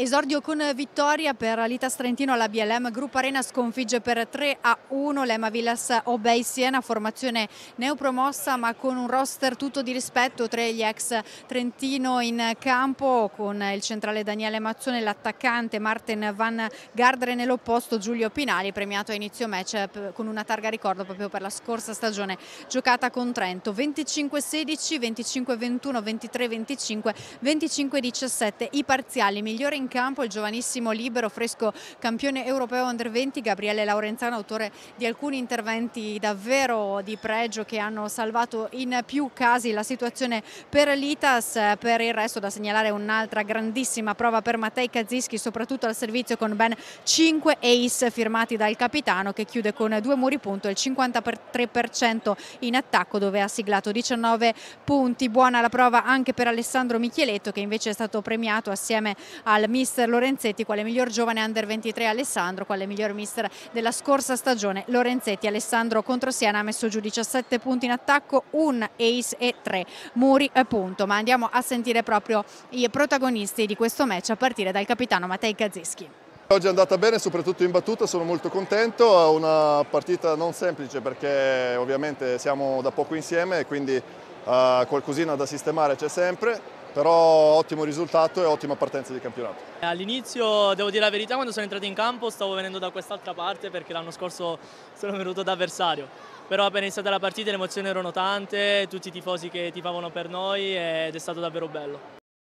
Esordio con vittoria per l'Itas Trentino alla BLM, Gruppo Arena sconfigge per 3 a 1 l'Ema Villas Obey Siena, formazione neopromossa ma con un roster tutto di rispetto, tre gli ex Trentino in campo con il centrale Daniele Mazzone, l'attaccante Martin Van Gardre nell'opposto Giulio Pinali premiato a inizio match eh, con una targa ricordo proprio per la scorsa stagione giocata con Trento 25-16, 25-21, 23-25, 25-17 i parziali migliore in campo il giovanissimo libero fresco campione europeo under 20 Gabriele Laurenzano, autore di alcuni interventi davvero di pregio che hanno salvato in più casi la situazione per l'Itas, per il resto da segnalare un'altra grandissima prova per Mattei Kaziski, soprattutto al servizio con ben 5 ace firmati dal capitano che chiude con due muri punto il 53% in attacco dove ha siglato 19 punti. Buona la prova anche per Alessandro Micheletto che invece è stato premiato assieme al mio mister Lorenzetti, quale miglior giovane under 23 Alessandro, quale miglior mister della scorsa stagione Lorenzetti. Alessandro contro Siena ha messo giù 17 punti in attacco, un ace e tre muri eh, punto. Ma andiamo a sentire proprio i protagonisti di questo match a partire dal capitano Matei Gazzeschi. Oggi è andata bene, soprattutto in battuta, sono molto contento, è una partita non semplice perché ovviamente siamo da poco insieme e quindi uh, qualcosina da sistemare c'è sempre, però ottimo risultato e ottima partenza di campionato. All'inizio, devo dire la verità, quando sono entrato in campo stavo venendo da quest'altra parte perché l'anno scorso sono venuto da avversario, però appena iniziata la partita le emozioni erano tante, tutti i tifosi che tifavano per noi ed è stato davvero bello.